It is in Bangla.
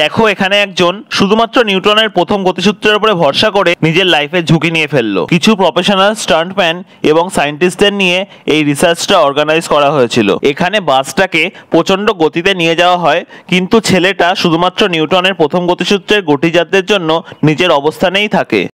দেখো এখানে একজন শুধুমাত্র নিউটনের প্রথম গতিসূত্রের উপরে ভরসা করে নিজের লাইফে ঝুঁকি নিয়ে ফেললো কিছু প্রফেশনাল স্টান্টম্যান এবং সায়েন্টিস্টদের নিয়ে এই রিসার্চটা অর্গানাইজ করা হয়েছিল এখানে বাসটাকে প্রচণ্ড গতিতে নিয়ে যাওয়া হয় কিন্তু ছেলেটা শুধুমাত্র নিউটনের প্রথম গতিসূত্রের গতিযাত্রের জন্য নিজের অবস্থানেই থাকে